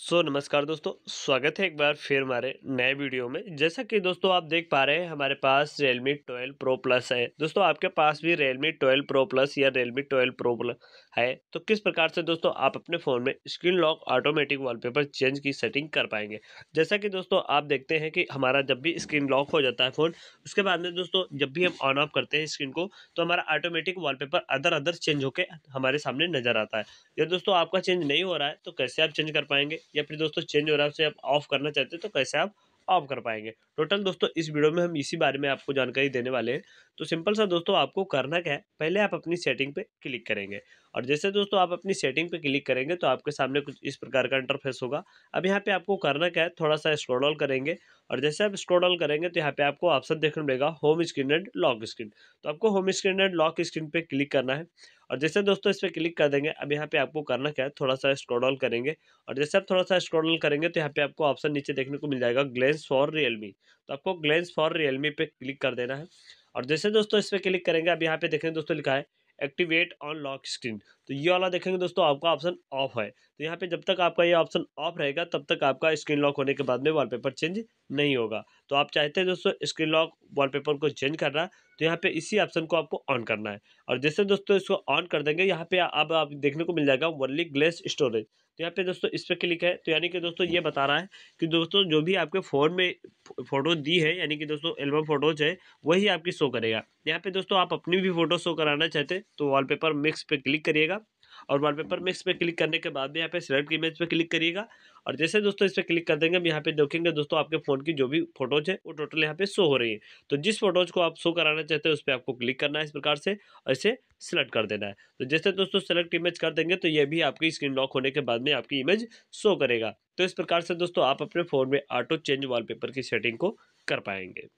सो so, नमस्कार दोस्तों स्वागत है एक बार फिर हमारे नए वीडियो में जैसा कि दोस्तों आप देख पा रहे हैं हमारे पास Realme 12 Pro Plus है दोस्तों आपके पास भी Realme 12 Pro Plus या Realme 12 Pro Plus है तो किस प्रकार से दोस्तों आप अपने फ़ोन में screen lock automatic wallpaper change की सेटिंग कर पाएंगे जैसा कि दोस्तों आप देखते हैं कि हमारा जब भी स्क्रीन लॉक हो जाता है फ़ोन उसके बाद में दोस्तों जब भी हम ऑन ऑफ करते हैं स्क्रीन को तो हमारा automatic wallpaper other other change होकर हमारे सामने नज़र आता है या दोस्तों आपका चेंज नहीं हो रहा है तो कैसे आप चेंज कर पाएंगे या फिर दोस्तों चेंज हो रहा है उसे आप ऑफ करना चाहते हैं तो कैसे आप ऑफ कर पाएंगे टोटल दोस्तों इस वीडियो में हम इसी बारे में आपको जानकारी देने वाले हैं तो सिंपल सा दोस्तों आपको करना क्या है पहले आप अपनी सेटिंग पे क्लिक करेंगे और जैसे दोस्तों आप अपनी सेटिंग पे क्लिक करेंगे तो आपके सामने कुछ इस प्रकार का इंटरफेस होगा अब यहाँ पे आपको करना क्या है थोड़ा सा स्क्रॉल करेंगे और जैसे आप स्क्रॉल करेंगे तो यहाँ पे आपको ऑप्शन देखने मिलेगा home screen and lock screen तो आपको home screen and lock screen पे क्लिक करना है और जैसे दोस्तों इस पर क्लिक कर देंगे अब यहाँ पे आपको करना क्या है थोड़ा सा स्क्रॉल करेंगे और जैसे आप थोड़ा सा स्क्रॉल करेंगे तो यहाँ पे आपको ऑप्शन नीचे देखने को मिल जाएगा ग्लेंस फॉर रियलमी तो आपको ग्लेंस फॉर रियलमी पे क्लिक कर देना है और जैसे दोस्तों इस पर क्लिक करेंगे अब यहाँ पे देखें दोस्तों लिखा है एक्टिवेट ऑन लॉक स्क्रीन तो ये वाला देखेंगे दोस्तों आपका ऑप्शन ऑफ है तो यहाँ पे जब तक आपका ये ऑप्शन ऑफ रहेगा तब तक आपका स्क्रीन लॉक होने के बाद में वॉलपेपर चेंज नहीं होगा तो आप चाहते हैं दोस्तों स्क्रीन लॉक वॉलपेपर को चेंज करना है तो यहाँ पे इसी ऑप्शन को आपको ऑन करना है और जैसे दोस्तों इसको ऑन कर देंगे यहाँ पे अब आप देखने को मिल जाएगा वर्ली ग्लेस स्टोरेज तो यहाँ पे दोस्तों इस पर क्लिक है तो यानी कि दोस्तों ये बता रहा है कि दोस्तों जो भी आपके फ़ोन में फ़ोटो दी है यानी कि दोस्तों एल्बम फ़ोटोज है वही आपकी शो करेगा यहाँ पे दोस्तों आप अपनी भी फ़ोटो शो कराना चाहते तो वॉलपेपर मिक्स पे क्लिक करिएगा और वॉलपेपर में इस पर क्लिक करने के बाद में यहाँ पे सिलेक्ट इमेज पे क्लिक करिएगा और जैसे दोस्तों इस पर क्लिक कर देंगे हम यहाँ पे देखेंगे दोस्तों आपके फोन की जो भी फोटोज है वो टोटल यहाँ पे शो हो रही है तो जिस फोटोज को आप शो कराना चाहते हैं उस पर आपको क्लिक करना है इस प्रकार से और इसे सिलेक्ट कर देना है तो जैसे दोस्तों सेलेक्ट इमेज कर देंगे तो ये भी आपकी स्क्रीन लॉक होने के बाद में आपकी इमेज शो करेगा तो इस प्रकार से दोस्तों आप अपने फ़ोन में ऑटो चेंज वॉलपेपर की सेटिंग को कर पाएंगे